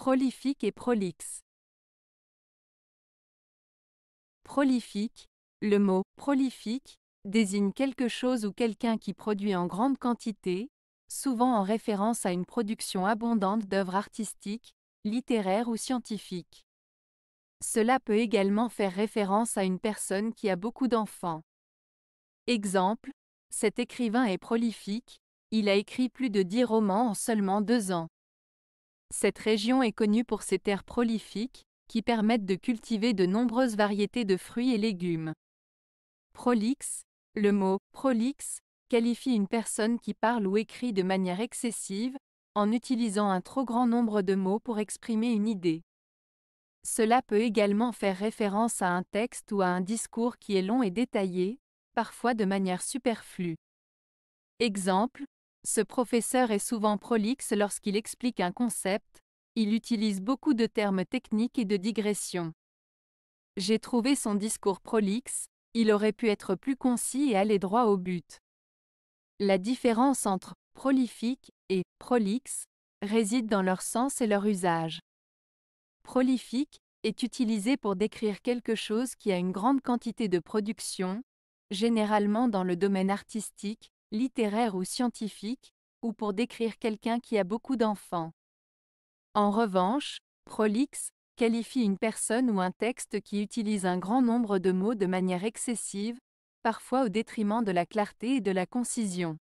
Prolifique et prolixe. Prolifique. Le mot prolifique désigne quelque chose ou quelqu'un qui produit en grande quantité, souvent en référence à une production abondante d'œuvres artistiques, littéraires ou scientifiques. Cela peut également faire référence à une personne qui a beaucoup d'enfants. Exemple, cet écrivain est prolifique, il a écrit plus de dix romans en seulement deux ans. Cette région est connue pour ses terres prolifiques, qui permettent de cultiver de nombreuses variétés de fruits et légumes. Prolixe, le mot prolix », qualifie une personne qui parle ou écrit de manière excessive, en utilisant un trop grand nombre de mots pour exprimer une idée. Cela peut également faire référence à un texte ou à un discours qui est long et détaillé, parfois de manière superflue. Exemple, ce professeur est souvent prolixe lorsqu'il explique un concept, il utilise beaucoup de termes techniques et de digressions. J'ai trouvé son discours prolixe, il aurait pu être plus concis et aller droit au but. La différence entre prolifique et prolixe réside dans leur sens et leur usage. Prolifique est utilisé pour décrire quelque chose qui a une grande quantité de production, généralement dans le domaine artistique, littéraire ou scientifique, ou pour décrire quelqu'un qui a beaucoup d'enfants. En revanche, prolixe qualifie une personne ou un texte qui utilise un grand nombre de mots de manière excessive, parfois au détriment de la clarté et de la concision.